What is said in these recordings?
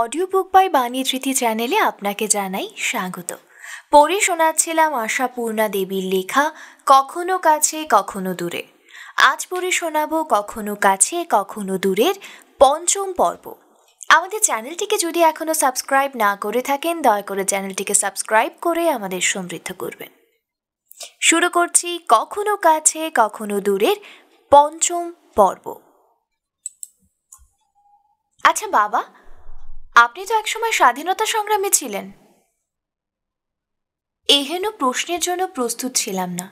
audio book by বাণী ধৃতি চ্যানেলে আপনাকে জানাই স্বাগত পড়ে শোনাচ্ছিলাম আশাপূর্ণা দেবীর লেখা কখনো কাছে কখনো দূরে আজ পড়ে শোনাব কখনো কাছে কখনো দূরের পঞ্চম পর্ব আমাদের চ্যানেলটিকে যদি এখনও সাবস্ক্রাইব না করে থাকেন দয়া করে চ্যানেলটিকে সাবস্ক্রাইব করে আমাদের সমৃদ্ধ করবেন শুরু করছি কখনো কাছে কখনো দূরের পঞ্চম পর্ব আচ্ছা বাবা আপনি তো একসময় স্বাধীনতা সংগ্রামী ছিলেন এহেন প্রশ্নের জন্য প্রস্তুত ছিলাম না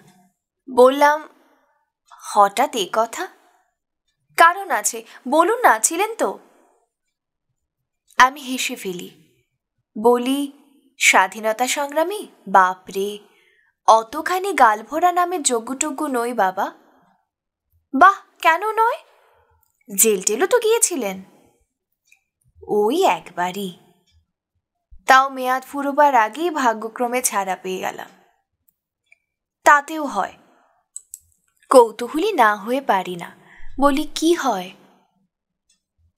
বললাম হঠাৎ এ কথা কারণ আছে বলুন না ছিলেন তো আমি হেসে ফেলি বলি স্বাধীনতা সংগ্রামী বাপরে অতখানি গালভরা নামে যোগ্যটজ্ঞ নই বাবা বাহ কেন নয় জেল টেলও তো গিয়েছিলেন ওই একবারই তাও মেয়াদ ফুরোবার আগেই ভাগ্যক্রমে ছাড়া পেয়ে গেলাম তাতেও হয় কৌতূহলী না হয়ে পারি না বলি কি হয়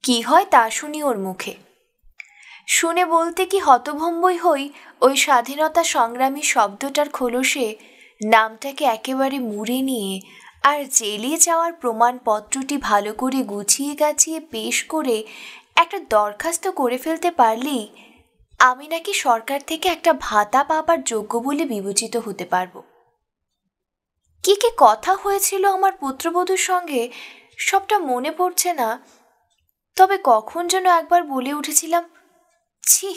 কি হয় তা শুনি ওর মুখে শুনে বলতে কি হতভম্বই হই ওই স্বাধীনতা সংগ্রামী শব্দটার খোলসে নামটাকে একেবারে মুড়ে নিয়ে আর জেলে যাওয়ার প্রমাণপত্রটি ভালো করে গুছিয়ে গাছিয়ে পেশ করে একটা দরখাস্ত করে ফেলতে পারলেই আমি নাকি সরকার থেকে একটা ভাতা পাবার যোগ্য বলে বিবেচিত হতে পারব কি কি কথা হয়েছিল আমার পুত্রবধূর সঙ্গে সবটা মনে পড়ছে না তবে কখন যেন একবার বলে উঠেছিলাম ছি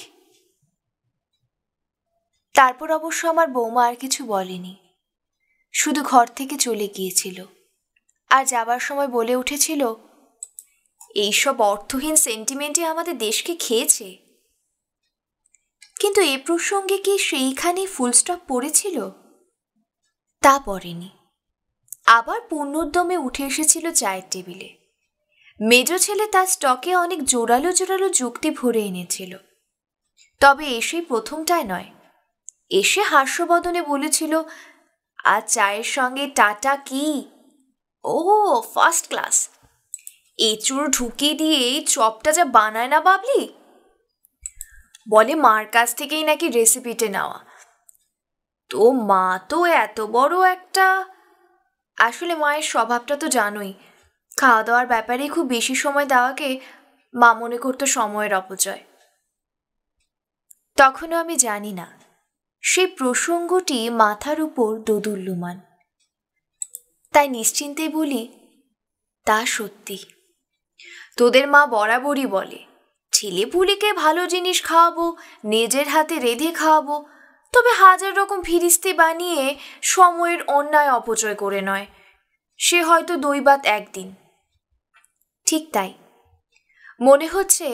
তারপর অবশ্য আমার বৌমা আর কিছু বলেনি শুধু ঘর থেকে চলে গিয়েছিল আর যাবার সময় বলে উঠেছিল এইসব অর্থহীন সেন্টিমেন্টে আমাদের দেশকে খেয়েছে কিন্তু এ প্রসঙ্গে কি সেইখানে ফুলস্টপ পড়েছিল তা পড়েনি আবার পূর্ণোদ্যমে উঠে এসেছিল চায়ের টেবিলে মেজো ছেলে তার স্টকে অনেক জোরালো জোরালো যুক্তি ভরে এনেছিল তবে এসে প্রথমটায় নয় এসে হাস্যবদনে বলেছিল আর চায়ের সঙ্গে টাটা কি ও ফার্স্ট ক্লাস এঁচুড় ঢুকে দিয়ে চপটা যা বানায় না বাবলি বলে মার কাছ থেকেই নাকি রেসিপিটা নেওয়া তো মা তো এত বড় একটা আসলে মায়ের স্বভাবটা তো জানোই খাওয়া দাওয়ার ব্যাপারে খুব বেশি সময় দেওয়াকে মা মনে করতো সময়ের অপচয় তখনও আমি জানি না সেই প্রসঙ্গটি মাথার উপর দোদুল্যমান তাই নিশ্চিন্তে বলি তা সত্যি তোদের মা বরাবরই বলে ছেলে পুলিকে ভালো জিনিস খাওয়াবো নিজের হাতে রেঁধে খাওয়াবো তবে হাজার রকম ফিরিস্তি বানিয়ে সময়ের অন্যায় অপচয় করে নয় সে হয়তো দৈবাত একদিন ঠিক তাই মনে হচ্ছে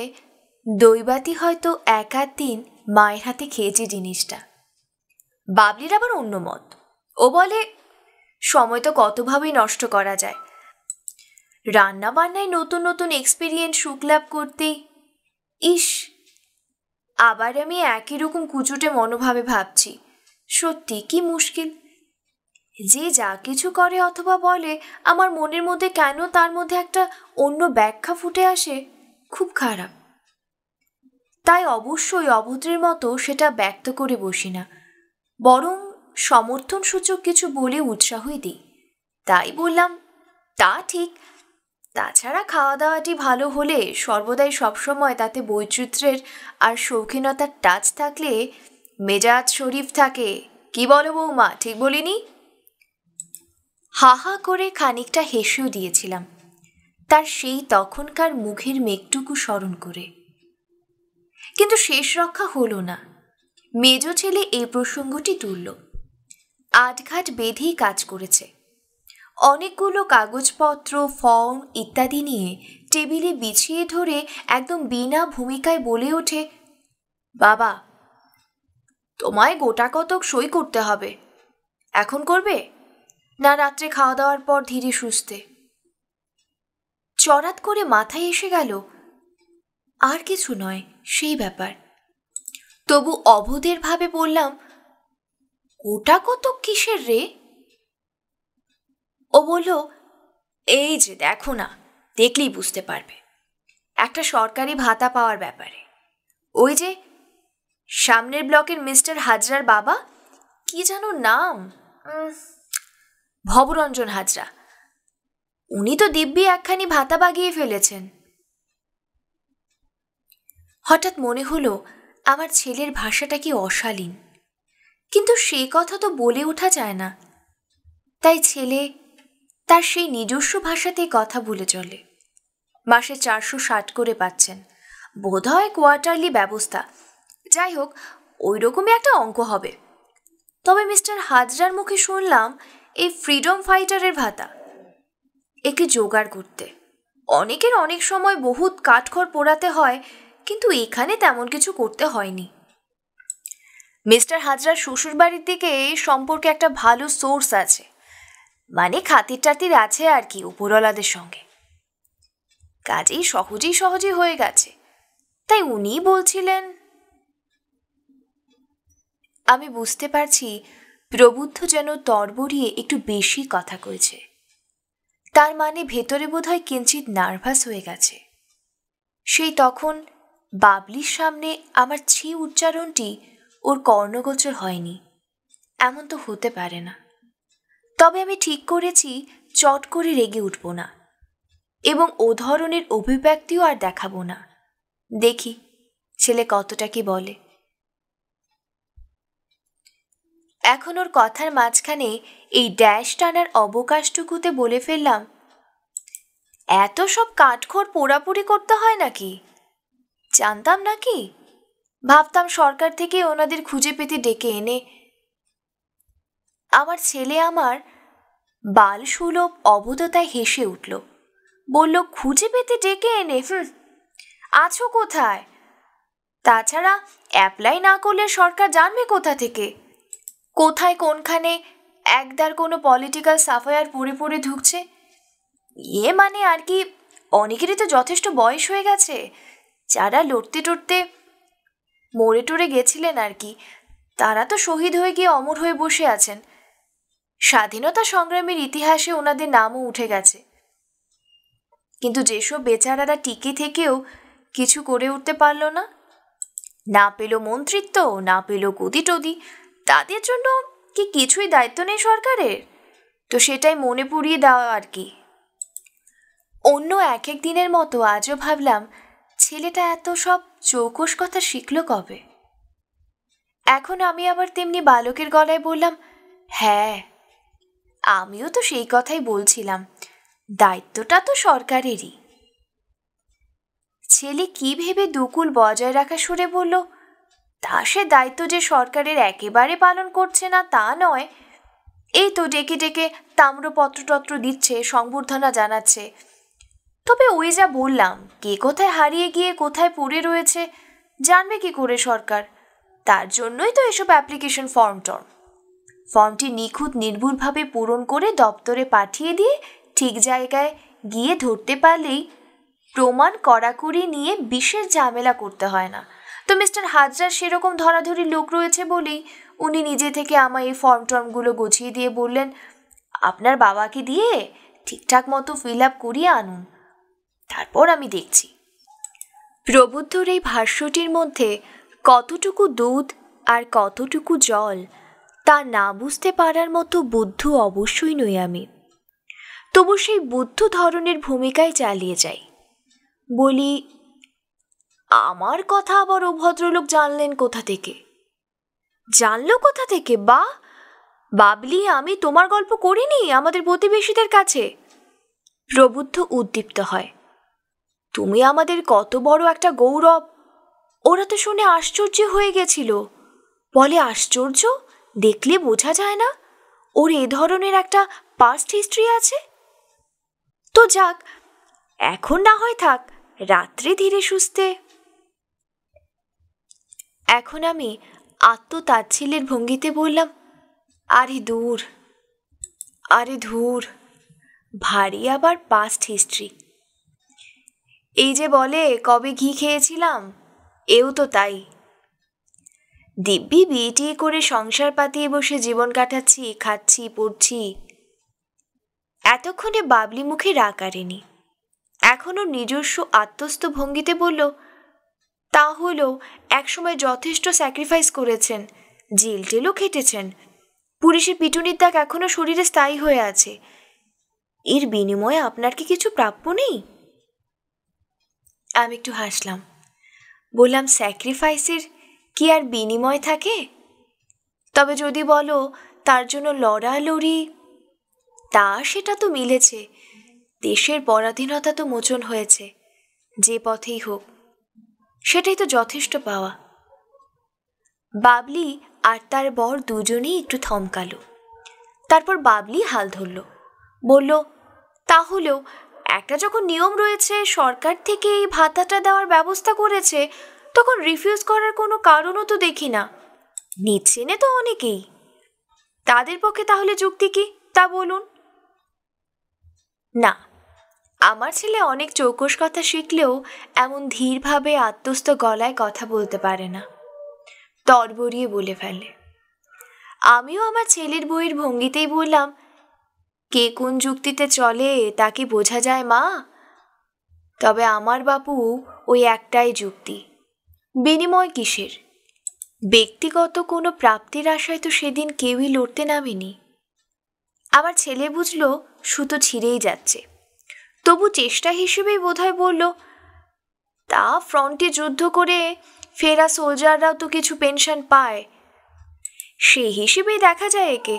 দৈবাতি হয়তো এক আধ দিন মায়ের হাতে খেয়েছে জিনিসটা বাবলির আবার অন্য মত ও বলে সময় তো কতভাবেই নষ্ট করা যায় রান্নাবান্নায় নতুন নতুন এক্সপিরিয়েন্স সুখলাভ করতে ইস আবার আমি একই রকম কুচুটে মনোভাবে ভাবছি সত্যি কি মুশকিল যে যা কিছু করে অথবা বলে আমার মনের মধ্যে কেন তার মধ্যে একটা অন্য ব্যাখ্যা ফুটে আসে খুব খারাপ তাই অবশ্যই অভদ্রের মতো সেটা ব্যক্ত করে বসি না বরং সমর্থনসূচক কিছু বলে উৎসাহই দিই তাই বললাম তা ঠিক তাছাড়া খাওয়া দাওয়াটি ভালো হলে সর্বদাই সবসময় তাতে বৈচিত্র্যের আর শৌখিনতার টাচ থাকলে মেজাজ শরীফ থাকে কি বলো বৌমা ঠিক বলিনি হা হা করে খানিকটা হেসেও দিয়েছিলাম তার সেই তখনকার মুখের মেঘটুকু স্মরণ করে কিন্তু শেষ রক্ষা হলো না মেজ ছেলে এই প্রসঙ্গটি তুলল আটঘাট বেঁধেই কাজ করেছে অনেকগুলো কাগজপত্র ফর্ম ইত্যাদি নিয়ে টেবিলে বিছিয়ে ধরে একদম বিনা ভূমিকায় বলে ওঠে বাবা তোমায় গোটা কতক সই করতে হবে এখন করবে না রাত্রে খাওয়া দাওয়ার পর ধীরে সুস্থে চড়াত করে মাথায় এসে গেল আর কিছু নয় সেই ব্যাপার তবু অবোধের ভাবে বললাম ওটা কত কিসের রে ও বলল এই যে দেখো না দেখলেই বুঝতে পারবে একটা সরকারি ভাতা পাওয়ার ব্যাপারে ওই যে সামনের ব্লকের মিস্টার হাজরার বাবা কি যেন নাম ভবরঞ্জন হাজরা উনি তো দিব্যি একখানি ভাতা বাগিয়ে ফেলেছেন হঠাৎ মনে হলো আমার ছেলের ভাষাটা কি অশালীন কিন্তু সে কথা তো বলে ওঠা যায় না তাই ছেলে তার সেই নিজস্ব ভাষাতেই কথা বলে চলে মাসে চারশো ষাট করে পাচ্ছেন বোধ হয় কোয়ার্টারলি ব্যবস্থা যাই হোক ওই রকমই একটা অঙ্ক হবে তবে মিস্টার হাজরার মুখে শুনলাম এই ফ্রিডম ফাইটারের ভাতা একে জোগাড় করতে অনেকের অনেক সময় বহুত কাঠখড় পোড়াতে হয় কিন্তু এখানে তেমন কিছু করতে হয়নি মিস্টার হাজরার শ্বশুরবাড়ির দিকে এই সম্পর্কে একটা ভালো সোর্স আছে মানে খাতির টাতির আছে আর কি উপরওয়ালাদের সঙ্গে কাজেই সহজেই সহজেই হয়ে গেছে তাই উনি বলছিলেন আমি বুঝতে পারছি প্রবুদ্ধ যেন তরবরিয়ে একটু বেশি কথা কয়েছে তার মানে ভেতরে বোধ হয় কিঞ্চিত নার্ভাস হয়ে গেছে সেই তখন বাবলির সামনে আমার ছি উচ্চারণটি ওর কর্ণগোচর হয়নি এমন তো হতে পারে না তবে আমি ঠিক করেছি চট করে রেগে উঠব না এবং ও ধরনের অভিব্যক্তিও আর দেখাবো না দেখি ছেলে কতটা কি বলে এখন ওর কথার মাঝখানে এই ড্যাশ টানার অবকাশটুকুতে বলে ফেললাম এত সব কাঠখোর পোড়াপুরি করতে হয় নাকি জানতাম নাকি ভাবতাম সরকার থেকে ওনাদের খুঁজে পেতে ডেকে এনে আমার ছেলে আমার বাল সুলভ অবধতায় হেসে উঠল বলল খুঁজে পেতে ডেকে এনে হুম আছো কোথায় তাছাড়া অ্যাপ্লাই না করলে সরকার জানবে কোথা থেকে কোথায় কোনখানে একদার কোনো পলিটিক্যাল সাফায়ার পড়ে পড়ে ঢুকছে ইয়ে মানে আর কি অনেকেরই তো যথেষ্ট বয়স হয়ে গেছে যারা লড়তে টড়তে মরে টরে গেছিলেন আর কি তারা তো শহীদ হয়ে গিয়ে অমর হয়ে বসে আছেন স্বাধীনতা সংগ্রামের ইতিহাসে ওনাদের নামও উঠে গেছে কিন্তু যেসব বেচারারা টিকে থেকেও কিছু করে উঠতে পারল না না পেল মন্ত্রিত্ব না পেল গদি টদি তাদের জন্য কি কিছুই দায়িত্ব নেই সরকারের তো সেটাই মনে পুড়িয়ে দেওয়া আর কি অন্য এক এক দিনের মতো আজও ভাবলাম ছেলেটা এত সব চৌকস কথা শিখল কবে এখন আমি আবার তেমনি বালকের গলায় বললাম হ্যাঁ আমিও তো সেই কথাই বলছিলাম দায়িত্বটা তো সরকারেরই ছেলে কি ভেবে দুকুল বজায় রাখা সুরে বলল তা সে দায়িত্ব যে সরকারের একেবারে পালন করছে না তা নয় এই তো ডেকে ডেকে তাম্রপত্রটত্র দিচ্ছে সংবর্ধনা জানাচ্ছে তবে ওই যা বললাম কে কোথায় হারিয়ে গিয়ে কোথায় পড়ে রয়েছে জানবে কি করে সরকার তার জন্যই তো এসব অ্যাপ্লিকেশন ফর্ম টর্ম ফর্মটি নিখুঁত নির্ভুলভাবে পূরণ করে দপ্তরে পাঠিয়ে দিয়ে ঠিক জায়গায় গিয়ে ধরতে পারলেই প্রমাণ কড়াকড়ি নিয়ে বিশেষ ঝামেলা করতে হয় না তো মিস্টার হাজরার সেরকম ধরাধরি লোক রয়েছে বলেই উনি নিজে থেকে আমায় এই ফর্ম টর্মগুলো গুছিয়ে দিয়ে বললেন আপনার বাবাকে দিয়ে ঠিকঠাক মতো ফিল আপ করিয়ে আনুন তারপর আমি দেখছি প্রবুদ্ধর এই ভাষ্যটির মধ্যে কতটুকু দুধ আর কতটুকু জল তা না বুঝতে পারার মতো বুদ্ধ অবশ্যই নই আমি তবু সেই বুদ্ধ ধরনের ভূমিকায় চালিয়ে যাই বলি আমার কথা আবার ও ভদ্রলোক জানলেন কোথা থেকে জানলো কোথা থেকে বা বাবলি আমি তোমার গল্প করিনি আমাদের প্রতিবেশীদের কাছে প্রবুদ্ধ উদ্দীপ্ত হয় তুমি আমাদের কত বড় একটা গৌরব ওরা তো শুনে আশ্চর্য হয়ে গেছিল বলে আশ্চর্য দেখলে বোঝা যায় না ওর এ ধরনের একটা পাস্ট হিস্ট্রি আছে তো যাক এখন না হয় থাক রাত্রে ধীরে সুস্থে এখন আমি আত্মতাচ্ছিল্যের ভঙ্গিতে বললাম আরে দূর আরে ধুর ভারী আবার পাস্ট হিস্ট্রি এই যে বলে কবে ঘি খেয়েছিলাম এও তো তাই দিব্যি বিয়েটি করে সংসার পাতিয়ে বসে জীবন কাটাচ্ছি খাচ্ছি পড়ছি এতক্ষণে বাবলি মুখে রাগ আরেনি এখনও নিজস্ব আত্মস্থ ভঙ্গিতে বলল তা হলেও একসময় যথেষ্ট স্যাক্রিফাইস করেছেন জেল টেলও খেটেছেন পুলিশের পিটুনির দাগ এখনও শরীরে স্থায়ী হয়ে আছে এর বিনিময়ে আপনার কি কিছু প্রাপ্য নেই আমি একটু হাসলাম বললাম স্যাক্রিফাইসের কি আর বিনিময় থাকে তবে যদি বলো তার জন্য লড়ালড়ি তা সেটা তো মিলেছে দেশের পরাধীনতা তো মোচন হয়েছে যে পথেই হোক সেটাই তো যথেষ্ট পাওয়া বাবলি আর তার বর দুজনেই একটু থমকালো তারপর বাবলি হাল ধরল বলল তাহলেও একটা যখন নিয়ম রয়েছে সরকার থেকে এই ভাতাটা দেওয়ার ব্যবস্থা করেছে তখন রিফিউজ করার কোনো কারণও তো দেখি না নিচ্ছেনে তো অনেকেই তাদের পক্ষে তাহলে যুক্তি কি তা বলুন না আমার ছেলে অনেক চৌকস কথা শিখলেও এমন ধীরভাবে আত্মস্থ গলায় কথা বলতে পারে না তরবরিয়ে বলে ফেলে আমিও আমার ছেলের বইয়ের ভঙ্গিতেই বললাম কে কোন যুক্তিতে চলে তাকে বোঝা যায় মা তবে আমার বাপু ওই একটাই যুক্তি বিনিময় কিসের ব্যক্তিগত কোনো প্রাপ্তির আশায় তো সেদিন কেউই লড়তে নামেনি আমার ছেলে বুঝল সুতো ছিঁড়েই যাচ্ছে তবু চেষ্টা হিসেবেই বোধহয় বলল তা ফ্রন্টে যুদ্ধ করে ফেরা সোলজাররাও তো কিছু পেনশন পায় সেই হিসেবেই দেখা যায় একে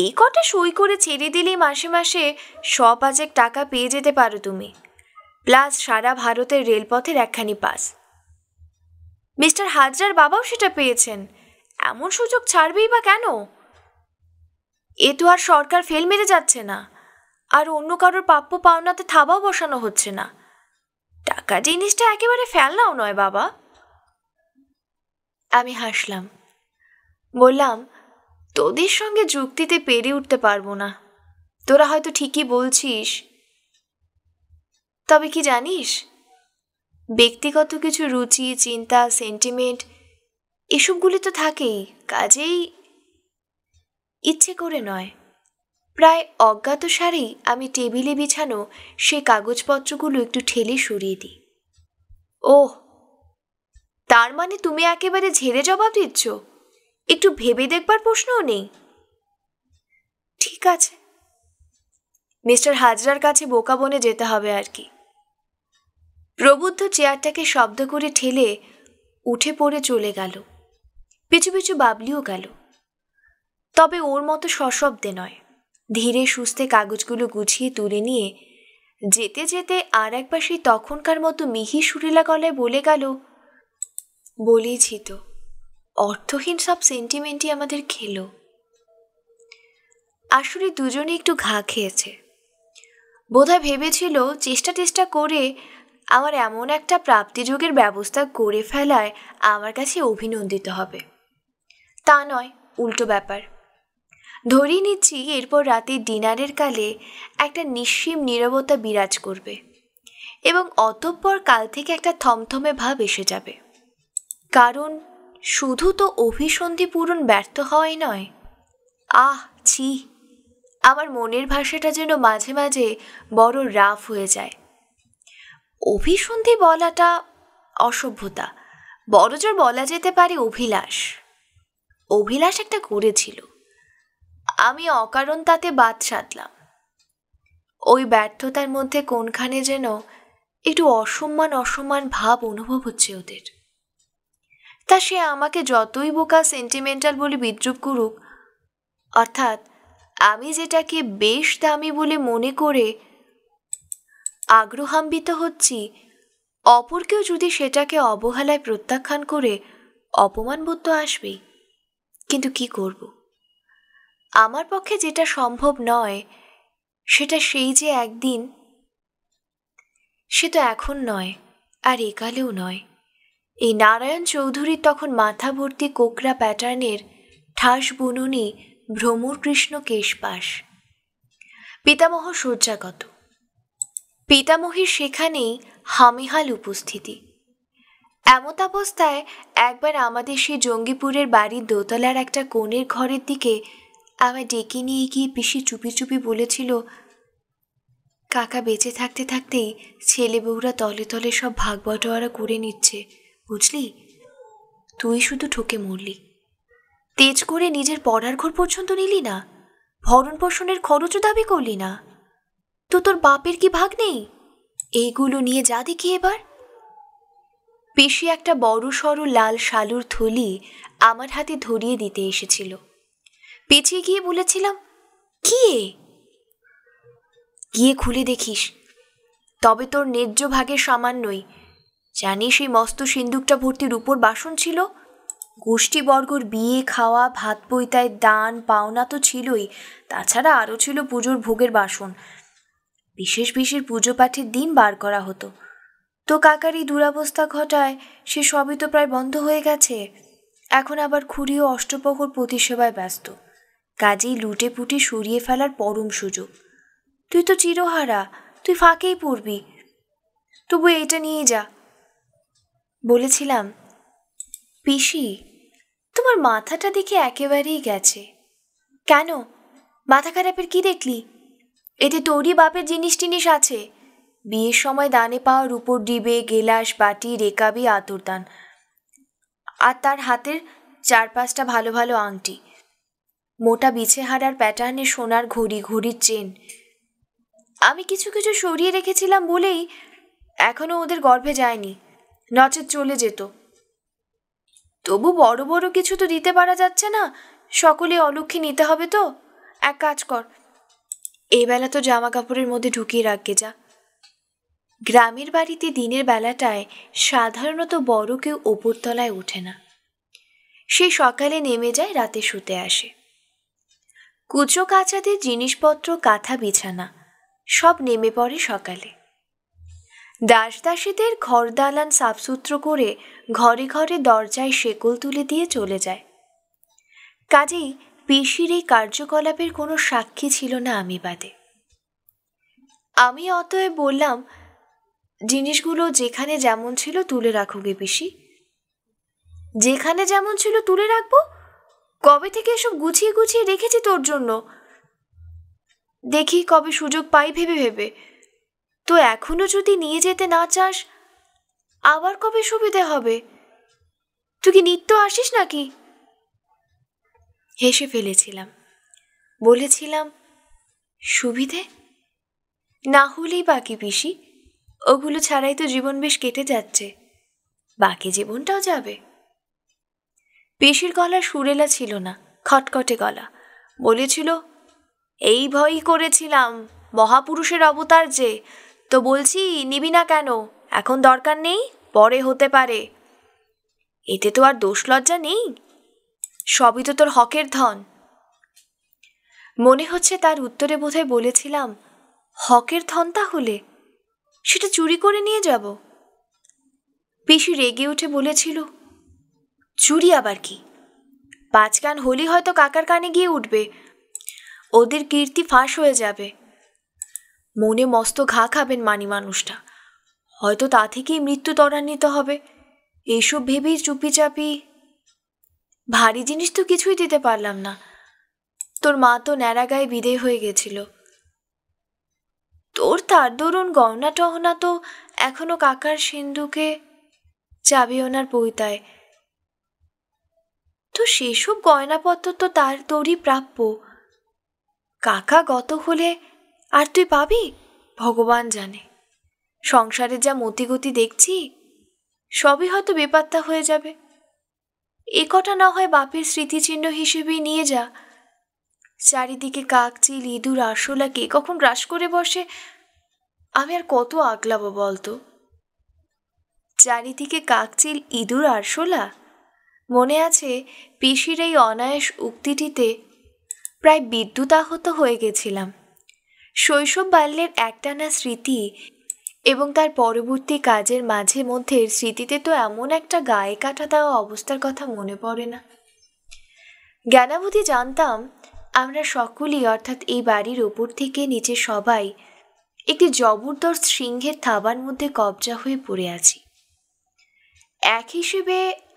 এই কটা সই করে ছেড়ে দিলেই মাসে মাসে শ পাঁচেক টাকা পেয়ে যেতে পারো তুমি প্লাস সারা ভারতের রেলপথের একখানি পাস মিস্টার হাজরার বাবাও সেটা পেয়েছেন এমন সুযোগ ছাড়বেই বা কেন এ তো আর সরকার ফেল মেরে যাচ্ছে না আর অন্য কারোর প্রাপ্য পাওনাতে থাবাও বসানো হচ্ছে না টাকা জিনিসটা একেবারে ফেলনাও নয় বাবা আমি হাসলাম বললাম তোদের সঙ্গে যুক্তিতে পেরে উঠতে পারবো না তোরা হয়তো ঠিকই বলছিস তবে কি জানিস ব্যক্তিগত কিছু রুচি চিন্তা সেন্টিমেন্ট এসবগুলি তো থাকেই কাজেই ইচ্ছে করে নয় প্রায় অজ্ঞাত সারেই আমি টেবিলে বিছানো সে কাগজপত্রগুলো একটু ঠেলে সরিয়ে দিই ওহ তার মানে তুমি একেবারে ঝেড়ে জবাব দিচ্ছ একটু ভেবে দেখবার প্রশ্নও নেই ঠিক আছে মিস্টার হাজরার কাছে বোকা বনে যেতে হবে আর কি প্রবুদ্ধ চেয়ারটাকে শব্দ করে ঠেলে উঠে পড়ে চলে গেল পিছু পিছু বাবলিও গেল তবে ওর মতো সশব্দে নয় ধীরে সুস্থে কাগজগুলো গুছিয়ে তুলে নিয়ে যেতে যেতে আর একবার সেই তখনকার মতো মিহি সুরিলা গলায় বলে গেল বলেছি তো অর্থহীন সব সেন্টিমেন্টই আমাদের খেলো আসলে দুজনে একটু ঘা খেয়েছে বোধহয় ভেবেছিল চেষ্টা টেষ্টা করে আমার এমন একটা প্রাপ্তিযোগের ব্যবস্থা করে ফেলায় আমার কাছে অভিনন্দিত হবে তা নয় উল্টো ব্যাপার ধরিয়ে নিচ্ছি এরপর রাতে ডিনারের কালে একটা নিঃসীম নিরবতা বিরাজ করবে এবং অতঃপর কাল থেকে একটা থমথমে ভাব এসে যাবে কারণ শুধু তো অভিসন্ধি পূরণ ব্যর্থ হওয়াই নয় আহ ছি আমার মনের ভাষাটা যেন মাঝে মাঝে বড় রাফ হয়ে যায় অভিসন্ধি বলাটা অসভ্যতা বড়জোর বলা যেতে পারে অভিলাষ অভিলাষ একটা করেছিল আমি অকারণ তাতে বাদ সাধলাম ওই ব্যর্থতার মধ্যে কোনখানে যেন একটু অসম্মান অসম্মান ভাব অনুভব হচ্ছে ওদের তা সে আমাকে যতই বোকা সেন্টিমেন্টাল বলে বিদ্রুপ করুক অর্থাৎ আমি যেটাকে বেশ দামি বলে মনে করে আগ্রহাম্বিত হচ্ছি অপরকেও যদি সেটাকে অবহেলায় প্রত্যাখ্যান করে অপমানবোধ তো আসবেই কিন্তু কি করব আমার পক্ষে যেটা সম্ভব নয় সেটা সেই যে একদিন সে তো এখন নয় আর একালেও নয় এই নারায়ণ চৌধুরীর তখন মাথা ভর্তি কোকরা প্যাটার্নের ঠাস বুননি ভ্রমর কৃষ্ণ কেশপাশ পিতামহ শয্যাগত পিতামহীর সেখানেই হামিহাল উপস্থিতি এমতাবস্থায় একবার আমাদের সেই জঙ্গিপুরের বাড়ির দোতলার একটা কোণের ঘরের দিকে আমায় ডেকে নিয়ে গিয়ে পিসি চুপি চুপি বলেছিল কাকা বেঁচে থাকতে থাকতেই ছেলে বউরা তলে তলে সব ভাগ বটোয়ারা করে নিচ্ছে বুঝলি তুই শুধু ঠকে মরলি তেজ করে নিজের পড়ার ঘর পর্যন্ত নিলি না ভরণ পোষণের খরচও দাবি করলি না তো তোর বাপের কি ভাগ নেই এইগুলো নিয়ে যা দেখি এবার পেশি একটা বড় সড়ো লাল শালুর থলি আমার হাতে ধরিয়ে দিতে এসেছিল পেছিয়ে গিয়ে বলেছিলাম কি গিয়ে খুলে দেখিস তবে তোর ন্যায্য ভাগে সামান্যই জানিস এই মস্ত সিন্দুকটা ভর্তির উপর বাসন ছিল গোষ্ঠীবর্গর বিয়ে খাওয়া ভাত পৈতায় দান পাওনা তো ছিলই তাছাড়া আরও ছিল পুজোর ভোগের বাসন বিশেষ বিশেষ পুজো পাঠের দিন বার করা হতো তো কাকার এই দুরাবস্থা ঘটায় সে সবই তো প্রায় বন্ধ হয়ে গেছে এখন আবার খুঁড়ি ও অষ্টপ্রহর প্রতিসেবায় ব্যস্ত কাজেই লুটে পুটে সরিয়ে ফেলার পরম সুযোগ তুই তো চিরহারা তুই ফাঁকেই পড়বি তবু এটা নিয়ে যা বলেছিলাম পিসি তোমার মাথাটা দেখে একেবারেই গেছে কেন মাথা খারাপের কি দেখলি এতে তোরই বাপের জিনিস টিনিস আছে বিয়ের সময় দানে পাওয়া রূপোর ডিবে গেলাস বাটি রেকাবি আতুরদান আর তার হাতের চার পাঁচটা ভালো ভালো আংটি মোটা বিছেহারার প্যাটার্নে সোনার ঘড়ি ঘড়ির চেন আমি কিছু কিছু সরিয়ে রেখেছিলাম বলেই এখনও ওদের গর্ভে যায়নি নচেত চলে যেত তবু বড় বড় কিছু তো দিতে পারা যাচ্ছে না সকলে অলক্ষী নিতে হবে তো এক কাজ কর এই বেলা তো জামা কাপড়ের মধ্যে ঢুকিয়ে রাখগে যা গ্রামের বাড়িতে দিনের বেলাটায় সাধারণত বড় কেউ ওপরতলায় ওঠে না সে সকালে নেমে যায় রাতে শুতে আসে কুচো কাচাদের জিনিসপত্র কাঁথা বিছানা সব নেমে পড়ে সকালে দাসদাসীদের ঘর দালান সাফসুত্র করে ঘরে ঘরে দরজায় শেকল তুলে দিয়ে চলে যায় কাজেই পেশির এই কার্যকলাপের কোনো সাক্ষী ছিল না আমি বাদে আমি অতএব বললাম জিনিসগুলো যেখানে যেমন ছিল তুলে রাখো গে পিসি যেখানে যেমন ছিল তুলে রাখবো কবে থেকে এসব গুছিয়ে গুছিয়ে রেখেছি তোর জন্য দেখি কবে সুযোগ পাই ভেবে ভেবে তো এখনো যদি নিয়ে যেতে না চাস আবার কবে সুবিধে হবে তুই কি নিত্য আসিস নাকি হেসে ফেলেছিলাম বলেছিলাম সুবিধে না হলেই বাকি পিসি ওগুলো ছাড়াই তো জীবন বেশ কেটে যাচ্ছে বাকি জীবনটাও যাবে পিসির গলা সুরেলা ছিল না খটখটে গলা বলেছিল এই ভয়ই করেছিলাম মহাপুরুষের অবতার যে তো বলছি নিবি না কেন এখন দরকার নেই পরে হতে পারে এতে তো আর দোষ লজ্জা নেই সবই তো তোর হকের ধন মনে হচ্ছে তার উত্তরে বোধহয় বলেছিলাম হকের ধন তাহলে সেটা চুরি করে নিয়ে যাব পিসি রেগে উঠে বলেছিল চুরি আবার কি পাঁচ গান হলি হয়তো কাকার কানে গিয়ে উঠবে ওদের কীর্তি ফাঁস হয়ে যাবে মনে মস্ত ঘা খাবেন মানি মানুষটা হয়তো তা থেকেই মৃত্যু ত্বরান্বিত হবে এইসব ভেবেই চুপিচাপি ভারী জিনিস তো কিছুই দিতে পারলাম না তোর মা তো ন্যাড়া গায়ে বিদেয় হয়ে গেছিল তোর তার দরুন গহনা টহনা তো এখনো কাকার সিন্ধুকে চাবি ওনার পৈতায় তো সেসব গয়নাপত্র তো তার তোরই প্রাপ্য কাকা গত হলে আর তুই পাবি ভগবান জানে সংসারে যা মতিগতি দেখছি সবই হয়তো বেপাত্তা হয়ে যাবে একটা না হয় বাপের স্মৃতিচিহ্ন হিসেবেই নিয়ে যা চারিদিকে কাকচিল ইঁদুর আরশোলা কে কখন গ্রাস করে বসে আমি আর কত আগলাবো বলতো চারিদিকে কাকচিল ইঁদুর আরশোলা মনে আছে পিসির এই অনায়াস উক্তিটিতে প্রায় বিদ্যুৎ আহত হয়ে গেছিলাম শৈশব বাল্যের একটানা স্মৃতি এবং তার পরবর্তী কাজের মাঝে মধ্যে স্মৃতিতে তো এমন একটা গায়ে কাটা দেওয়া অবস্থার কথা মনে পড়ে না জ্ঞানাবধি জানতাম আমরা সকলেই অর্থাৎ এই বাড়ির ওপর থেকে নিচে সবাই একটি জবরদস্ত সিংহের থাবার মধ্যে কবজা হয়ে পড়ে আছি এক হিসেবে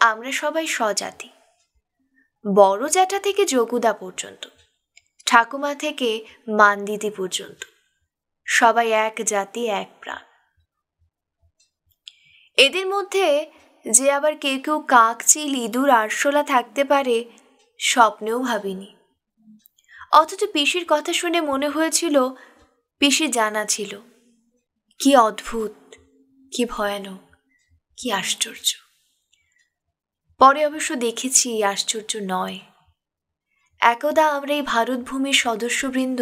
আমরা সবাই স্বজাতি বড় জ্যাঠা থেকে যোগুদা পর্যন্ত ঠাকুমা থেকে মান্দিদি পর্যন্ত সবাই এক জাতি এক প্রাণ এদের মধ্যে যে আবার কেউ কেউ কাক চিল ইঁদুর আরশোলা থাকতে পারে স্বপ্নেও ভাবিনি অথচ পিসির কথা শুনে মনে হয়েছিল পিসি জানা ছিল কি অদ্ভুত কি ভয়ানক কি আশ্চর্য পরে অবশ্য দেখেছি আশ্চর্য নয় একদা আমরা এই ভারতভূমির সদস্যবৃন্দ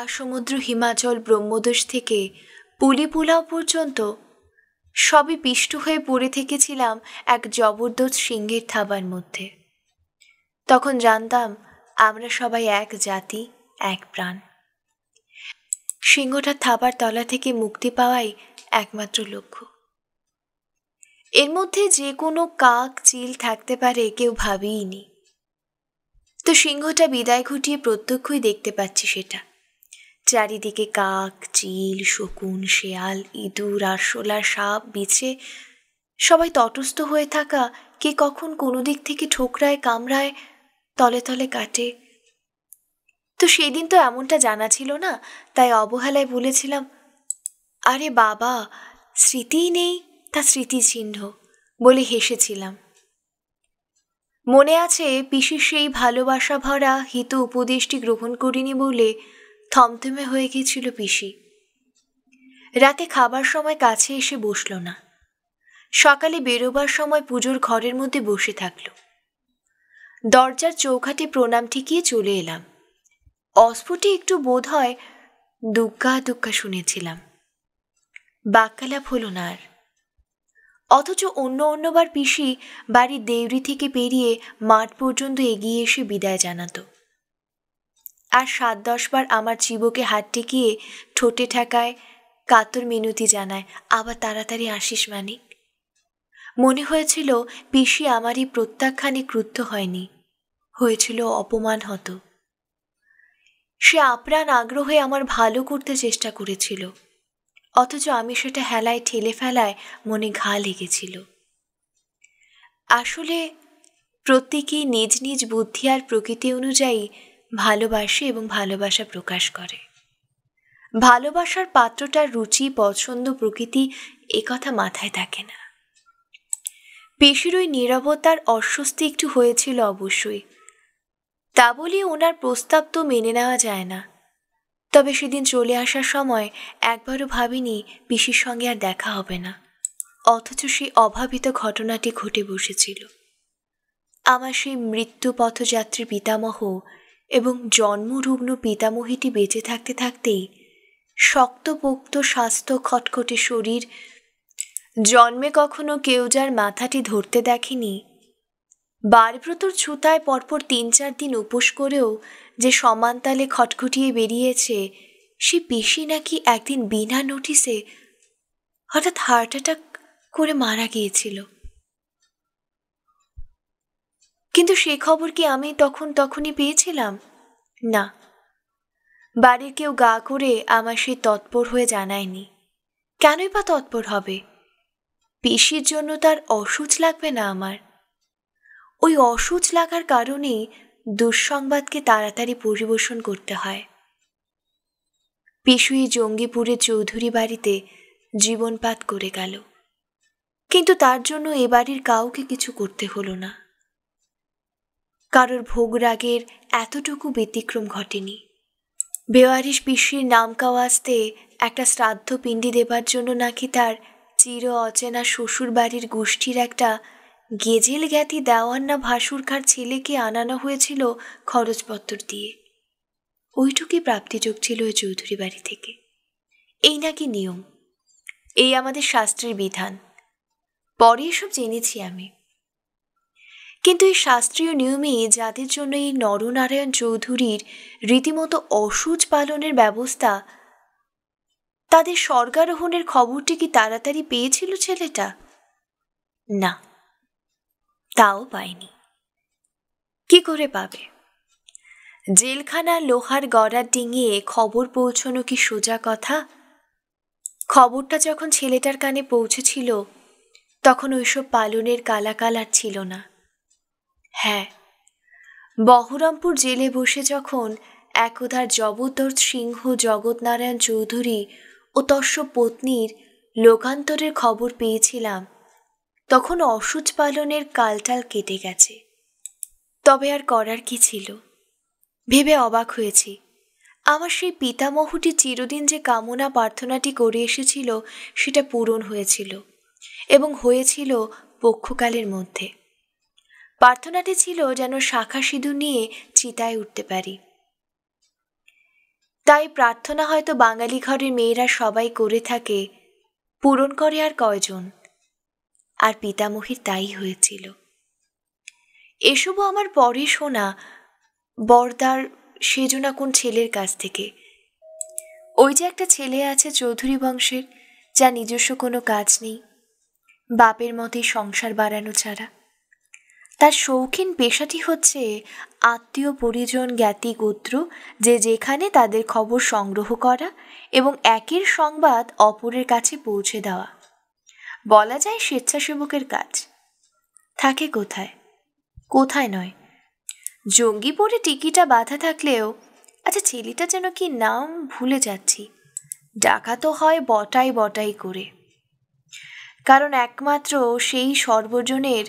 আসমুদ্র হিমাচল ব্রহ্মদেশ থেকে পুলি পোলাও পর্যন্ত সবই পিষ্ট হয়ে পড়ে থেকেছিলাম এক জবরদস্ত সিংহের থাবার মধ্যে তখন জানতাম আমরা সবাই এক জাতি এক প্রাণ সিংহটা থাবার তলা থেকে মুক্তি পাওয়াই একমাত্র লক্ষ্য এর মধ্যে যে কোনো কাক চিল থাকতে পারে কেউ ভাবিইনি তো সিংহটা বিদায় ঘটিয়ে প্রত্যক্ষই দেখতে পাচ্ছি সেটা চারিদিকে কাক চিল শকুন শেয়াল ইঁদুর আরশোলা সাপ বিছে সবাই তটস্থ হয়ে থাকা কে কখন কোনো দিক থেকে ঠোকরায় কামড়ায় তলে তলে কাটে তো সেদিন তো এমনটা জানা ছিল না তাই অবহেলায় বলেছিলাম আরে বাবা স্মৃতিই নেই তা স্মৃতিচিহ্ন বলে হেসেছিলাম মনে আছে পিসির সেই ভালোবাসা ভরা হিত উপদেশটি গ্রহণ করিনি বলে থমথমে হয়ে গিয়েছিল পিসি রাতে খাবার সময় কাছে এসে বসল না সকালে বেরোবার সময় পুজোর ঘরের মধ্যে বসে থাকল দরজার চৌখাটে প্রণাম ঠিকিয়ে চলে এলাম অস্ফুটে একটু বোধ হয় দুগ্গা দুগ্গা শুনেছিলাম বাক্যালাপ হলো না আর অথচ অন্য অন্যবার পিসি বাড়ির দেউরি থেকে পেরিয়ে মাঠ পর্যন্ত এগিয়ে এসে বিদায় জানাতো আর সাত দশবার আমার জীবকে হাত টিকিয়ে ঠোঁটে ঠেকায় কাতর মিনতি জানায় আবার তাড়াতাড়ি আসিস মানিক মনে হয়েছিল পিসি আমারই প্রত্যাখ্যানে ক্রুদ্ধ হয়নি হয়েছিল অপমান হতো সে আপ্রাণ আগ্রহে আমার ভালো করতে চেষ্টা করেছিল অথচ আমি সেটা হেলায় ঠেলে ফেলায় মনে ঘা লেগেছিল আসলে প্রত্যেকেই নিজ নিজ বুদ্ধি আর প্রকৃতি অনুযায়ী ভালোবাসে এবং ভালোবাসা প্রকাশ করে ভালোবাসার পাত্রটার রুচি পছন্দ প্রকৃতি একথা মাথায় থাকে না পেশির ওই নিরবতার অস্বস্তি একটু হয়েছিল অবশ্যই তা বলে ওনার প্রস্তাব তো মেনে নেওয়া যায় না তবে সেদিন চলে আসার সময় একবারও ভাবিনি পিসির সঙ্গে আর দেখা হবে না অথচ সেই অভাবিত ঘটনাটি ঘটে বসেছিল আমার সেই মৃত্যু পথযাত্রী পিতামহ এবং জন্মরুগ্ন পিতামহীটি বেঁচে থাকতে থাকতেই শক্তপোক্ত স্বাস্থ্য খটখটে শরীর জন্মে কখনো কেউ যার মাথাটি ধরতে দেখেনি বারব্রতর ছুতায় পরপর তিন চার দিন উপোস করেও যে সমানতালে খটখটিয়ে বেরিয়েছে সে পিসি নাকি একদিন বিনা নোটিসে হঠাৎ হার্ট অ্যাটাক করে মারা গিয়েছিল কিন্তু সেই খবর কি আমি তখন তখনই পেয়েছিলাম না বাড়ির কেউ গা করে আমার সে তৎপর হয়ে জানায়নি কেনই বা তৎপর হবে পিসির জন্য তার অসুচ লাগবে না আমার ওই অসুচ লাগার কারণেই দুঃসংবাদকে তাড়াতাড়ি পরিবেশন করতে হয় পিসুই জঙ্গিপুরে চৌধুরী বাড়িতে জীবনপাত করে গেল কিন্তু তার জন্য এ বাড়ির কাউকে কিছু করতে হলো না কারোর ভোগরাগের এতটুকু ব্যতিক্রম ঘটেনি বেওয়ারিশ পিসির নাম কাওয়াজতে একটা শ্রাদ্ধ পিণ্ডি দেবার জন্য নাকি তার চির অচেনা শ্বশুর বাড়ির গোষ্ঠীর একটা গেজেল জ্ঞাতি দেওয়ান্না ভাসুরখার ছেলেকে আনানো হয়েছিল খরচপত্র দিয়ে ওইটুকুই প্রাপ্তিযোগ ছিল ওই চৌধুরী বাড়ি থেকে এই নাকি নিয়ম এই আমাদের শাস্ত্রের বিধান পরে এসব জেনেছি আমি কিন্তু এই শাস্ত্রীয় নিয়মে যাদের জন্য এই নরনারায়ণ চৌধুরীর রীতিমতো অসুচ পালনের ব্যবস্থা তাদের স্বর্গারোহণের খবরটি কি তাড়াতাড়ি পেয়েছিল ছেলেটা না তাও পায়নি কি করে পাবে জেলখানা লোহার গড়া ডিঙিয়ে খবর পৌঁছানো কি সোজা কথা খবরটা যখন ছেলেটার কানে পৌঁছেছিল তখন ওইসব পালনের কালা কালার ছিল না হ্যাঁ বহরমপুর জেলে বসে যখন একধার জবরদর সিংহ জগৎনারায়ণ চৌধুরী ও তস্য পত্নীর লোকান্তরের খবর পেয়েছিলাম তখন অসুচ পালনের কালটাল কেটে গেছে তবে আর করার কি ছিল ভেবে অবাক হয়েছি আমার সেই পিতামহটি চিরদিন যে কামনা প্রার্থনাটি করে এসেছিল সেটা পূরণ হয়েছিল এবং হয়েছিল পক্ষকালের মধ্যে প্রার্থনাটি ছিল যেন শাখা সিঁধু নিয়ে চিতায় উঠতে পারি তাই প্রার্থনা হয়তো বাঙালি ঘরের মেয়েরা সবাই করে থাকে পূরণ করে আর কয়জন আর পিতামহীর তাই হয়েছিল এসবও আমার পরে শোনা বর্দার সেজনা কোন ছেলের কাছ থেকে ওই যে একটা ছেলে আছে চৌধুরী বংশের যা নিজস্ব কোনো কাজ নেই বাপের মতে সংসার বাড়ানো ছাড়া তার শৌখিন পেশাটি হচ্ছে আত্মীয় পরিজন জ্ঞাতি গোত্র যে যেখানে তাদের খবর সংগ্রহ করা এবং একের সংবাদ অপরের কাছে পৌঁছে দেওয়া বলা যায় স্বেচ্ছাসেবকের কাজ থাকে কোথায় কোথায় নয় জঙ্গিপুরে টিকিটা বাধা থাকলেও আচ্ছা ছেলেটা যেন কি নাম ভুলে যাচ্ছি ডাকা তো হয় বটাই বটাই করে কারণ একমাত্র সেই সর্বজনের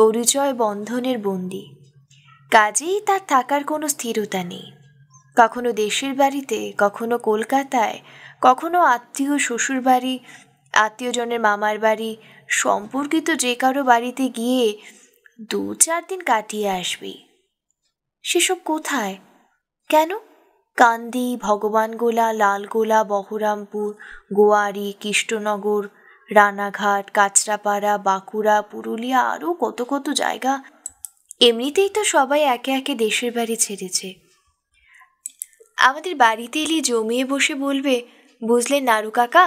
পরিচয় বন্ধনের বন্দি কাজেই তার থাকার কোনো স্থিরতা নেই কখনো দেশের বাড়িতে কখনো কলকাতায় কখনো আত্মীয় শ্বশুর বাড়ি আত্মীয়জনের মামার বাড়ি সম্পর্কিত যে কারো বাড়িতে গিয়ে দু চার দিন কাটিয়ে আসবি সেসব কোথায় কেন কান্দি ভগবানগোলা লালগোলা বহরামপুর গোয়ারি কৃষ্ণনগর রানাঘাট কাঁচরাপাড়া বাঁকুড়া পুরুলিয়া আরও কত কত জায়গা এমনিতেই তো সবাই একে একে দেশের বাড়ি ছেড়েছে আমাদের বাড়িতে এলে জমিয়ে বসে বলবে বুঝলে নারু কাকা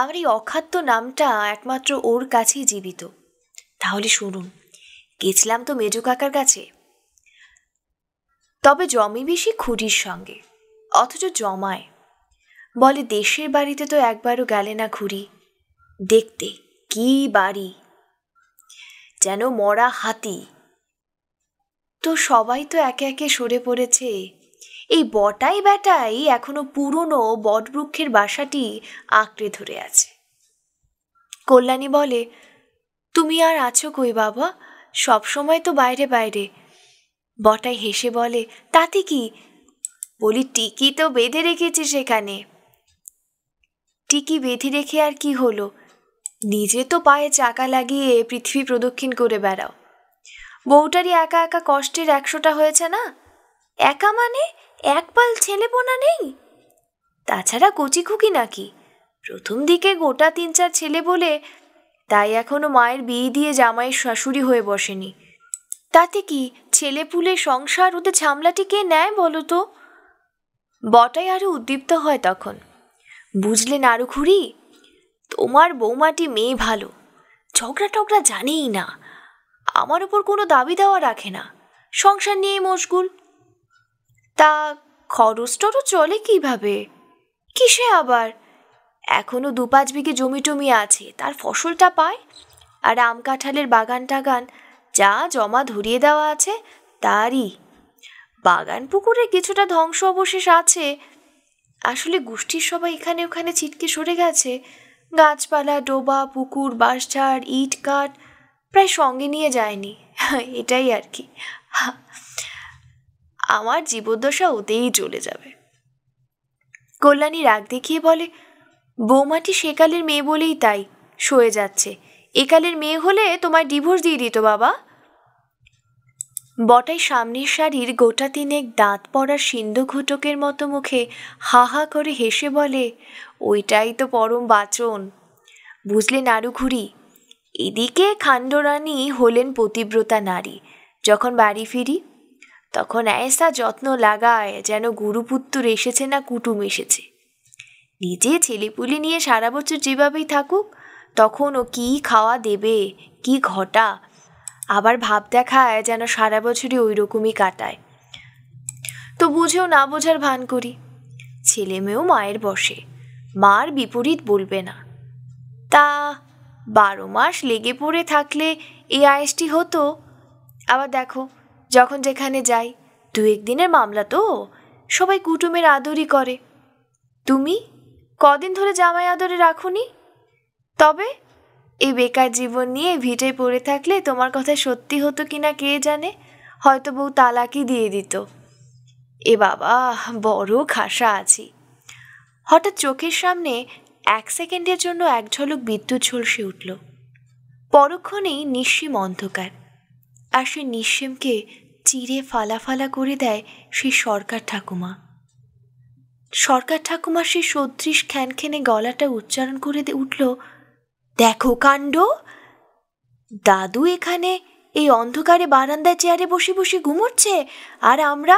আমার এই অখাদ্য নামটা একমাত্র ওর কাছেই জীবিত তাহলে শুনুন গেছিলাম তো মেজু কাকার কাছে তবে জমি বেশি খুঁটির সঙ্গে অথচ জমায় বলে দেশের বাড়িতে তো একবারও গেলে না ঘুরি দেখতে কি বাড়ি যেন মরা হাতি তো সবাই তো একে একে সরে পড়েছে এই বটাই ব্যাটাই এখনো পুরনো বটবৃক্ষের বাসাটি আঁকড়ে ধরে আছে কল্যাণী বলে তুমি আর আছো কই বাবা সব সময় তো বাইরে বাইরে বটাই হেসে বলে তাতে কি বলি টিকি তো বেঁধে রেখেছি সেখানে টিকি বেঁধে রেখে আর কি হলো নিজে তো পায়ে চাকা লাগিয়ে পৃথিবী প্রদক্ষিণ করে বেড়াও বউটারই একা একা কষ্টের একশোটা হয়েছে না একা মানে এক পাল ছেলেপোনা নেই তাছাড়া কচি খুকি নাকি প্রথম দিকে গোটা তিন চার ছেলে বলে তাই এখনও মায়ের বিয়ে দিয়ে জামাইয়ের শাশুড়ি হয়ে বসেনি তাতে কি ছেলে পুলে সংসার ওদের ঝামলাটি কে নেয় বলো তো বটাই আরও উদ্দীপ্ত হয় তখন বুঝলে খুঁড়ি তোমার বৌমাটি মেয়ে ভালো ঝগড়া টগড়া জানেই না আমার ওপর কোনো দাবি দেওয়া রাখে না সংসার নিয়ে মশগুল তা খরচ টরচ চলে কিভাবে কিসে আবার এখনও দু পাঁচ বিঘে জমি টমি আছে তার ফসলটা পায় আর আম কাঁঠালের বাগান টাগান যা জমা ধরিয়ে দেওয়া আছে তারই বাগান পুকুরে কিছুটা ধ্বংস অবশেষ আছে আসলে গোষ্ঠীর সবাই এখানে ওখানে ছিটকে সরে গেছে গাছপালা ডোবা পুকুর বাঁশঝাড় ইট কাঠ প্রায় সঙ্গে নিয়ে যায়নি এটাই আর কি আমার জীবদ্দশা ওতেই চলে যাবে কল্যাণী রাগ দেখিয়ে বলে বৌমাটি সেকালের মেয়ে বলেই তাই সয়ে যাচ্ছে একালের মেয়ে হলে তোমায় ডিভোর্স দিয়ে দিত বাবা বটাই সামনের সারির গোটা তিনেক দাঁত পড়া সিন্ধু ঘুটকের মতো মুখে হা হা করে হেসে বলে ওইটাই তো পরম বাচন বুঝলে ঘুরি এদিকে খান্ডরানী হলেন পতিব্রতা নারী যখন বাড়ি ফিরি তখন অ্যাসা যত্ন লাগায় যেন গুরুপুত্তর এসেছে না কুটুম এসেছে নিজে ছেলেপুলি নিয়ে সারা বছর যেভাবেই থাকুক তখন ও কী খাওয়া দেবে কি ঘটা আবার ভাব দেখায় যেন সারা বছরই ওই রকমই কাটায় তো বুঝেও না বোঝার ভান করি ছেলে মেয়েও মায়ের বসে মার বিপরীত বলবে না তা বারো মাস লেগে পড়ে থাকলে এই আয়েসটি হতো আবার দেখো যখন যেখানে যাই দু একদিনের মামলা তো সবাই কুটুমের আদরই করে তুমি কদিন ধরে জামাই আদরে রাখুনি তবে এই বেকার জীবন নিয়ে ভিটে পড়ে থাকলে তোমার কথা সত্যি হতো কি না কে জানে হয়তো বউ তালাকি দিয়ে দিত এ বাবা বড় খাসা আছি হঠাৎ চোখের সামনে এক সেকেন্ডের জন্য এক ঝলক বিদ্যুৎ ঝলসে উঠল পরক্ষণেই নিঃসীম অন্ধকার আর সে নিঃসীমকে চিরে ফালাফালা করে দেয় সেই সরকার ঠাকুমা সরকার ঠাকুমা সে সদৃশ খ্যানখেনে গলাটা উচ্চারণ করে উঠল দেখো কাণ্ড দাদু এখানে এই অন্ধকারে বারান্দায় চেয়ারে বসে বসে ঘুমোচ্ছে আর আমরা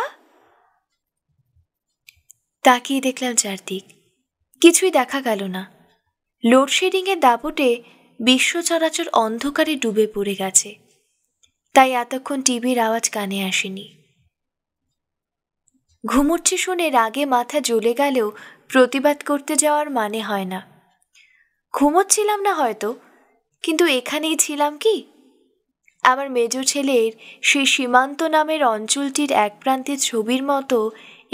তাকিয়ে দেখলাম চারদিক কিছুই দেখা গেল না লোডশেডিংয়ের দাপটে বিশ্ব চরাচর অন্ধকারে ডুবে পড়ে গেছে তাই এতক্ষণ টিভির আওয়াজ কানে আসেনি ঘুমুচ্ছে শুনে রাগে মাথা জ্বলে গেলেও প্রতিবাদ করতে যাওয়ার মানে হয় না ঘুমোচ্ছিলাম না হয়তো কিন্তু এখানেই ছিলাম কি আমার মেজ ছেলের সেই সীমান্ত নামের অঞ্চলটির এক প্রান্তের ছবির মতো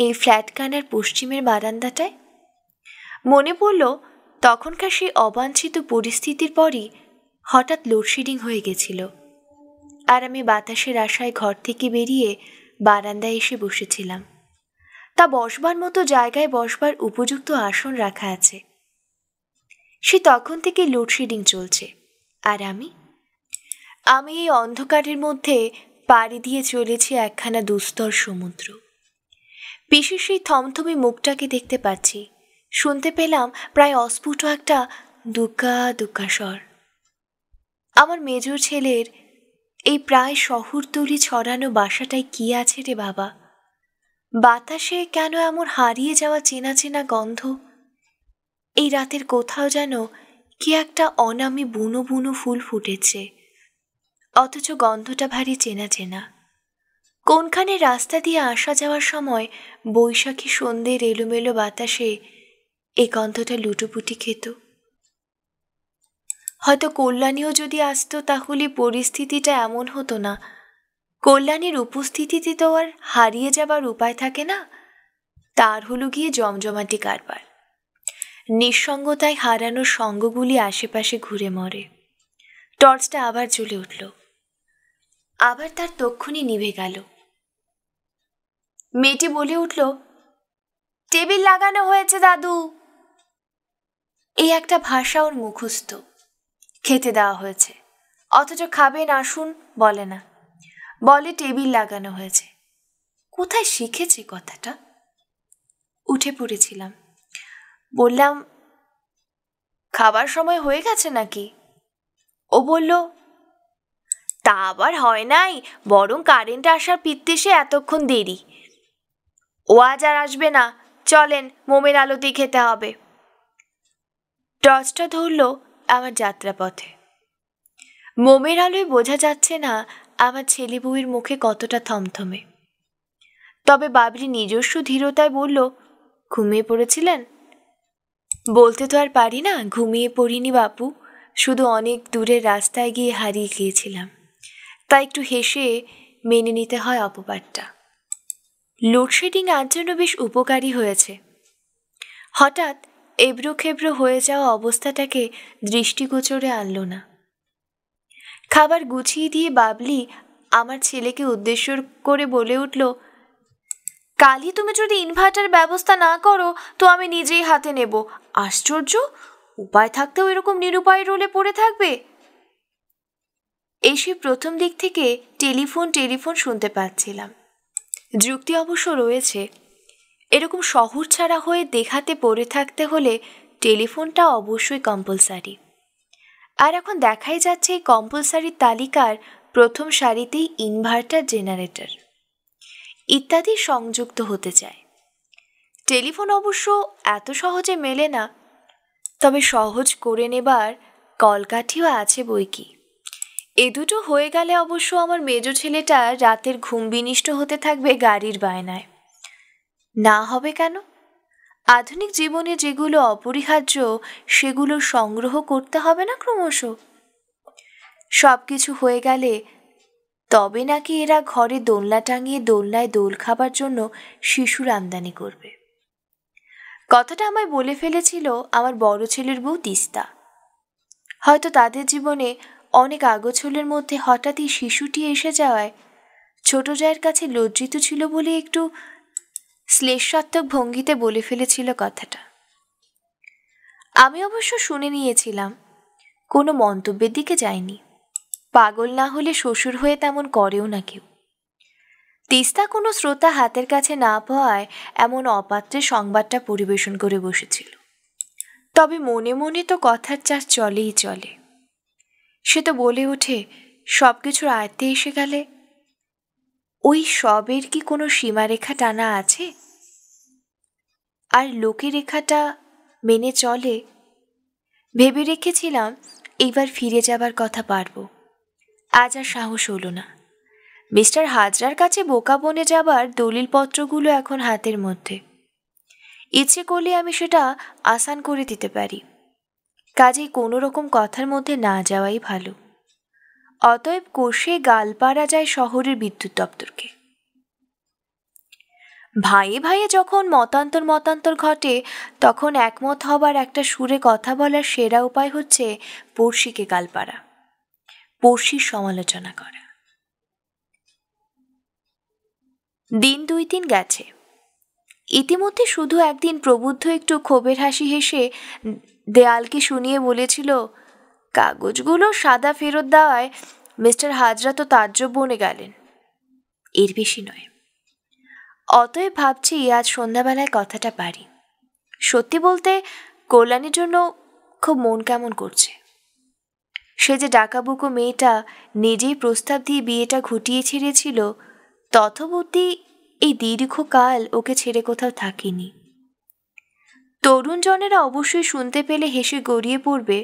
এই ফ্ল্যাটখানার পশ্চিমের বারান্দাটায় মনে পড়ল তখনকার সেই অবাঞ্ছিত পরিস্থিতির পরই হঠাৎ লোডশেডিং হয়ে গেছিল আর আমি বাতাসের আশায় ঘর থেকে বেরিয়ে বারান্দায় এসে বসেছিলাম তা বসবার মতো জায়গায় বসবার উপযুক্ত আসন রাখা আছে সে তখন থেকে লোডশেডিং চলছে আর আমি আমি এই অন্ধকারের মধ্যে পাড়ি দিয়ে চলেছি একখানা দুস্তর সমুদ্র পিসির সেই থমথমে মুখটাকে দেখতে পাচ্ছি শুনতে পেলাম প্রায় অস্ফুট একটা দুকা দুকা স্বর আমার মেজর ছেলের এই প্রায় শহরতলি ছড়ানো বাসাটায় কি আছে রে বাবা বাতাসে কেন এমন হারিয়ে যাওয়া চেনা চেনা গন্ধ এই রাতের কোথাও যেন কি একটা অনামি বুনো বুনো ফুল ফুটেছে অথচ গন্ধটা ভারী চেনা চেনা কোনখানে রাস্তা দিয়ে আসা যাওয়ার সময় বৈশাখী সন্ধ্যের এলোমেলো বাতাসে এ গন্ধটা লুটোপুটি খেত হয়তো কল্যাণীও যদি আসতো তাহলে পরিস্থিতিটা এমন হতো না কল্যাণীর উপস্থিতিতে তো আর হারিয়ে যাবার উপায় থাকে না তার হলো গিয়ে জমজমাটি কারবার নিঃসঙ্গতায় হারানো সঙ্গগুলি আশেপাশে ঘুরে মরে টর্চটা আবার জ্বলে উঠল আবার তার তক্ষণি নিভে গেল মেয়েটি বলে উঠল টেবিল লাগানো হয়েছে দাদু এই একটা ভাষা ওর মুখস্থ খেতে দেওয়া হয়েছে অথচ খাবেন আসুন বলে না বলে টেবিল লাগানো হয়েছে কোথায় শিখেছে কথাটা উঠে পড়েছিলাম বললাম খাবার সময় হয়ে গেছে নাকি ও বলল তা আবার হয় নাই বরং কারেন্ট আসার সে এতক্ষণ দেরি ও আজ আর আসবে না চলেন মোমের আলোতেই খেতে হবে টর্চটা ধরল আমার যাত্রাপথে মোমের আলোয় বোঝা যাচ্ছে না আমার ছেলে বউয়ের মুখে কতটা থমথমে তবে বাবরি নিজস্ব ধীরতায় বলল ঘুমিয়ে পড়েছিলেন বলতে তো আর পারি না ঘুমিয়ে পড়িনি বাপু শুধু অনেক দূরের রাস্তায় গিয়ে হারিয়ে গিয়েছিলাম তা একটু হেসে মেনে নিতে হয় অপবাদটা লোডশেডিং আর জন্য বেশ উপকারী হয়েছে হঠাৎ এবড়ো খেবড়ো হয়ে যাওয়া অবস্থাটাকে দৃষ্টিগোচরে আনলো না খাবার গুছিয়ে দিয়ে বাবলি আমার ছেলেকে উদ্দেশ্য করে বলে উঠল কালই তুমি যদি ইনভার্টার ব্যবস্থা না করো তো আমি নিজেই হাতে নেব আশ্চর্য উপায় থাকতেও এরকম নিরুপায় রোলে পড়ে থাকবে এসে প্রথম দিক থেকে টেলিফোন টেলিফোন শুনতে পাচ্ছিলাম যুক্তি অবশ্য রয়েছে এরকম শহর ছাড়া হয়ে দেখাতে পড়ে থাকতে হলে টেলিফোনটা অবশ্যই কম্পালসারি আর এখন দেখাই যাচ্ছে এই কম্পালসারি তালিকার প্রথম সারিতেই ইনভার্টার জেনারেটর ইত্যাদি সংযুক্ত হতে চায় টেলিফোন অবশ্য এত সহজে মেলে না তবে সহজ করে নেবার কলকাঠিও আছে বই কি এ দুটো হয়ে গেলে অবশ্য আমার মেজ ছেলেটা রাতের ঘুম বিনিষ্ট হতে থাকবে গাড়ির বায়নায় না হবে কেন আধুনিক জীবনে যেগুলো অপরিহার্য সেগুলো সংগ্রহ করতে হবে না ক্রমশ সব কিছু হয়ে গেলে তবে নাকি এরা ঘরে দোলনা টাঙিয়ে দোলনায় দোল খাবার জন্য শিশুর আমদানি করবে কথাটা আমায় বলে ফেলেছিল আমার বড় ছেলের বউ তিস্তা হয়তো তাদের জীবনে অনেক আগোছলের মধ্যে হঠাৎই শিশুটি এসে যাওয়ায় ছোট জায়ের কাছে লজ্জিত ছিল বলে একটু শ্লেষাত্মক ভঙ্গিতে বলে ফেলেছিল কথাটা আমি অবশ্য শুনে নিয়েছিলাম কোনো মন্তব্যের দিকে যাইনি পাগল না হলে শ্বশুর হয়ে তেমন করেও না কেউ তিস্তা কোনো শ্রোতা হাতের কাছে না পাওয়ায় এমন অপাত্রে সংবাদটা পরিবেশন করে বসেছিল তবে মনে মনে তো কথার চাষ চলেই চলে সে তো বলে ওঠে সব কিছুর আয়ত্তে এসে গেলে ওই সবের কি কোনো সীমারেখা টানা আছে আর লোকে রেখাটা মেনে চলে ভেবে রেখেছিলাম এইবার ফিরে যাবার কথা পারবো আজ আর সাহস হল না মিস্টার হাজরার কাছে বোকা বনে যাবার দলিলপত্রগুলো এখন হাতের মধ্যে ইচ্ছে করলে আমি সেটা আসান করে দিতে পারি কাজেই কোনো রকম কথার মধ্যে না যাওয়াই ভালো অতএব কোষে গাল পাড়া যায় শহরের বিদ্যুৎ দপ্তরকে ভাইয়ে ভাইয়ে যখন মতান্তর মতান্তর ঘটে তখন একমত হবার একটা সুরে কথা বলার সেরা উপায় হচ্ছে পড়শিকে গালপাড়া পড়শির সমালোচনা করা দিন দুই দিন গেছে ইতিমধ্যে শুধু একদিন প্রবুদ্ধ একটু ক্ষোভের হাসি হেসে দেয়ালকে শুনিয়ে বলেছিল কাগজগুলো সাদা ফেরত দেওয়ায় মিস্টার হাজরা তো তাজ্জব বনে গেলেন এর বেশি নয় অতএব ভাবছি আজ সন্ধ্যাবেলায় কথাটা পারি সত্যি বলতে কল্যাণের জন্য খুব মন কেমন করছে সে যে ডাকাবুকো মেয়েটা নিজেই প্রস্তাব দিয়ে বিয়েটা ঘটিয়ে ছেড়েছিল তথবতি এই দীর্ঘকাল ওকে ছেড়ে কোথাও থাকেনি তরুণ জনেরা অবশ্যই শুনতে পেলে হেসে গড়িয়ে পড়বে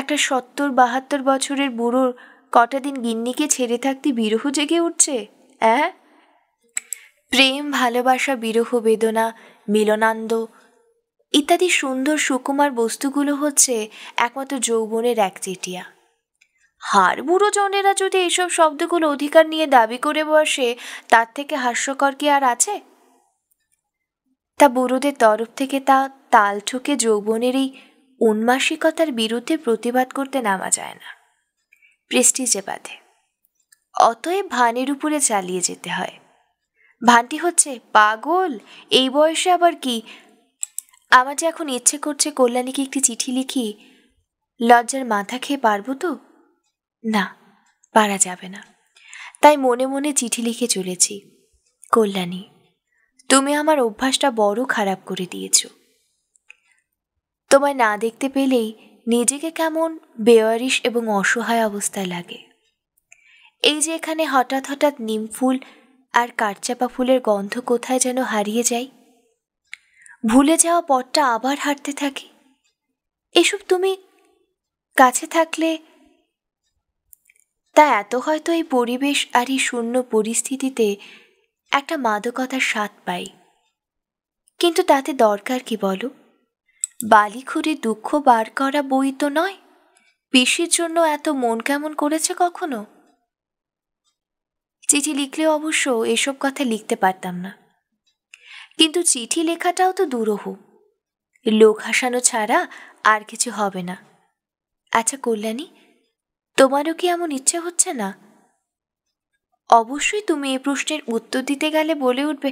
একটা সত্তর বাহাত্তর বছরের বুড়োর কটা দিন গিন্নিকে ছেড়ে থাকতে বিরহ জেগে উঠছে অ্যাঁ প্রেম ভালোবাসা বিরহ বেদনা মিলনান্দ ইত্যাদি সুন্দর সুকুমার বস্তুগুলো হচ্ছে একমাত্র যৌবনের একচেটিয়া হাড় বুড়ো জনেরা যদি এইসব শব্দগুলো অধিকার নিয়ে দাবি করে বসে তার থেকে হাস্যকর কি আর আছে তা বুড়োদের তরফ থেকে তা তাল ঠুকে যৌবনের এই উন্মাসিকতার বিরুদ্ধে প্রতিবাদ করতে নামা যায় না প্রেস্টিজে বাধে অতএব ভানের উপরে চালিয়ে যেতে হয় ভানটি হচ্ছে পাগল এই বয়সে আবার কি আমার যে এখন ইচ্ছে করছে কল্যাণীকে একটি চিঠি লিখি লজ্জার মাথা খেয়ে পারবো তো না পারা যাবে না তাই মনে মনে চিঠি লিখে চলেছি কল্যাণী তুমি আমার অভ্যাসটা বড় খারাপ করে দিয়েছ তোমায় না দেখতে পেলেই নিজেকে কেমন বেয়ারিশ এবং অসহায় অবস্থায় লাগে এই যে এখানে হঠাৎ হঠাৎ নিমফুল আর কারচাপা ফুলের গন্ধ কোথায় যেন হারিয়ে যায় ভুলে যাওয়া পথটা আবার হাঁটতে থাকি এসব তুমি কাছে থাকলে তা এত হয়তো এই পরিবেশ আর এই শূন্য পরিস্থিতিতে একটা মাদকতার স্বাদ পাই কিন্তু তাতে দরকার কি বলো বালিখুরি দুঃখ বার করা বই তো নয় পেশির জন্য এত মন কেমন করেছে কখনো চিঠি লিখলে অবশ্য এসব কথা লিখতে পারতাম না কিন্তু চিঠি লেখাটাও তো দুরহ লোক হাসানো ছাড়া আর কিছু হবে না আচ্ছা কল্যাণী তোমারও কি এমন ইচ্ছে হচ্ছে না অবশ্যই তুমি এই প্রশ্নের উত্তর দিতে গেলে বলে উঠবে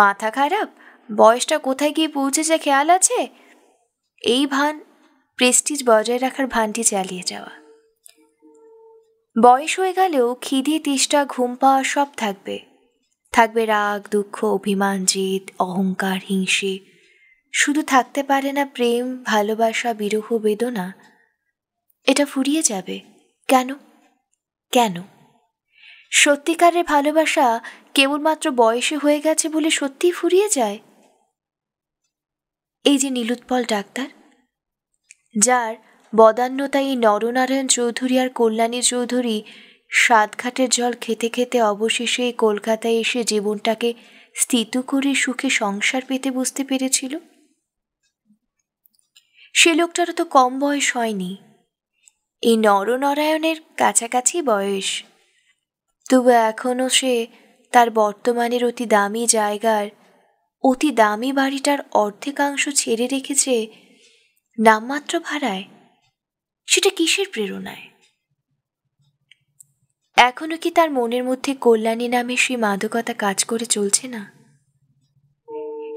মাথা খারাপ বয়সটা কোথায় গিয়ে পৌঁছেছে খেয়াল আছে এই ভান প্রেস্টিজ বজায় রাখার ভানটি চালিয়ে যাওয়া বয়স হয়ে গেলেও খিদে তেষ্টা ঘুম পাওয়া সব থাকবে থাকবে রাগ দুঃখ অভিমান জিত অহংকার হিংসে শুধু থাকতে পারে না প্রেম ভালোবাসা বিরহ বেদনা এটা ফুরিয়ে যাবে কেন কেন সত্যিকারের ভালোবাসা কেবলমাত্র বয়সে হয়ে গেছে বলে সত্যি ফুরিয়ে যায় এই যে নীলুৎপল ডাক্তার যার বদান্যতা এই নরনারায়ণ চৌধুরী আর কল্যাণী চৌধুরী সাতঘাটের জল খেতে খেতে অবশেষে কলকাতায় এসে জীবনটাকে স্থিত করে সুখে সংসার পেতে বুঝতে পেরেছিল সে লোকটার তো কম বয়স হয়নি এই নরনারায়ণের কাছাকাছি বয়স তবু এখনও সে তার বর্তমানের অতি দামি জায়গার অতি দামি বাড়িটার অর্ধেকাংশ ছেড়ে রেখেছে নামমাত্র ভাড়ায় সেটা কিসের প্রেরণায় এখনো কি তার মনের মধ্যে কল্যাণী নামে সেই মাদকতা কাজ করে চলছে না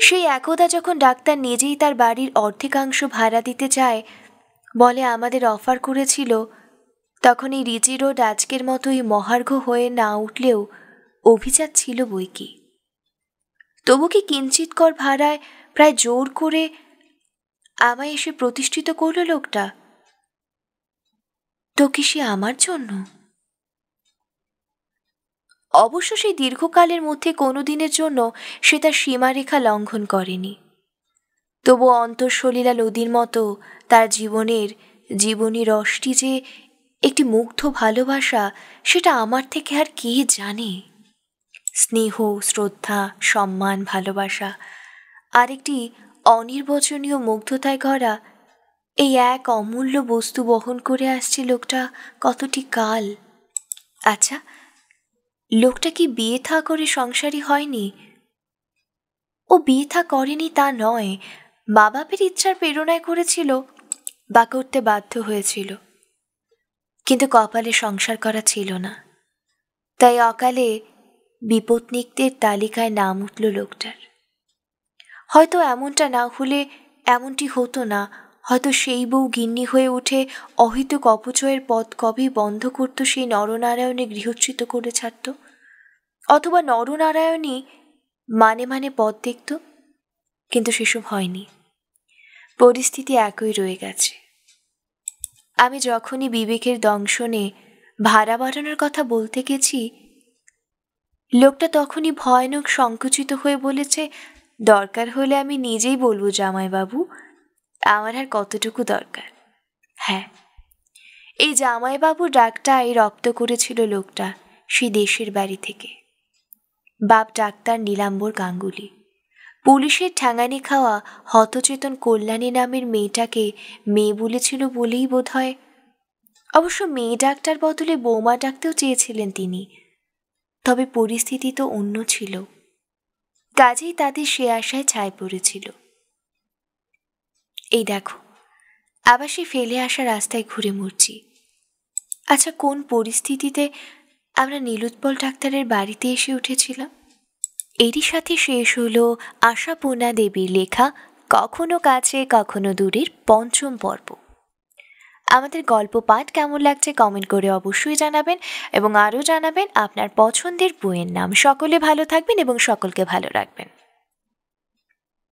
সেই একদা যখন ডাক্তার নিজেই তার বাড়ির অর্ধেকাংশ ভাড়া দিতে চায় বলে আমাদের অফার করেছিল তখন এই রিজি রোড আজকের মতোই মহার্ঘ হয়ে না উঠলেও অভিজাত ছিল বই কি তবু কি কিঞ্চিতকর ভাড়ায় প্রায় জোর করে আমায় এসে প্রতিষ্ঠিত করল লোকটা তো কি সে আমার জন্য অবশ্য সেই দীর্ঘকালের মধ্যে কোনো দিনের জন্য সে তার সীমারেখা লঙ্ঘন করেনি তবু অন্তঃসলীলা নদীর মতো তার জীবনের জীবনী রসটি যে একটি মুগ্ধ ভালোবাসা সেটা আমার থেকে আর কে জানে স্নেহ শ্রদ্ধা সম্মান ভালোবাসা আর একটি অনির্বচনীয় মুগ্ধতায় ঘরা এই এক অমূল্য বস্তু বহন করে আসছে লোকটা কতটি কাল আচ্ছা লোকটা কি বিয়ে থা করে সংসারী হয়নি ও বিয়ে থা করেনি তা নয় মা বাপের ইচ্ছার প্রেরণায় করেছিল বা করতে বাধ্য হয়েছিল কিন্তু কপালে সংসার করা ছিল না তাই অকালে বিপত্নিকদের তালিকায় নাম উঠল লোকটার হয়তো এমনটা না হলে এমনটি হতো না হয়তো সেই বউ গিন্নি হয়ে উঠে অহিতক অপচয়ের পথ কবি বন্ধ করত সেই নরনারায়ণে গৃহচ্যুত করে ছাড়ত অথবা নরনারায়ণই মানে মানে পথ দেখত কিন্তু সেসব হয়নি পরিস্থিতি একই রয়ে গেছে আমি যখনই বিবেকের দংশনে ভাড়া বাড়ানোর কথা বলতে গেছি লোকটা তখনই ভয়ানক সংকুচিত হয়ে বলেছে দরকার হলে আমি নিজেই বলবো জামাইবাবু বাবু আমার আর কতটুকু দরকার হ্যাঁ এই জামাইবাবু ডাকটাই রপ্ত করেছিল লোকটা সে দেশের বাড়ি থেকে বাপ ডাক্তার নীলাম্বর গাঙ্গুলি পুলিশের ঠ্যাঙানি খাওয়া হতচেতন কল্যাণী নামের মেয়েটাকে মেয়ে বলেছিল বলেই বোধ হয় অবশ্য মেয়ে ডাক্তার বদলে বৌমা ডাকতেও চেয়েছিলেন তিনি তবে পরিস্থিতি তো অন্য ছিল কাজেই তাদের সে আশায় ছায় পড়েছিল এই দেখো আবার সে ফেলে আসা রাস্তায় ঘুরে মরছি আচ্ছা কোন পরিস্থিতিতে আমরা নীলুৎপল ডাক্তারের বাড়িতে এসে উঠেছিলাম এরই সাথে শেষ হলো আশাপূর্ণা দেবীর লেখা কখনো কাছে কখনো দূরের পঞ্চম পর্ব আমাদের গল্প পাঠ কেমন লাগছে কমেন্ট করে অবশ্যই জানাবেন এবং আরও জানাবেন আপনার পছন্দের বইয়ের নাম সকলে ভালো থাকবেন এবং সকলকে ভালো রাখবেন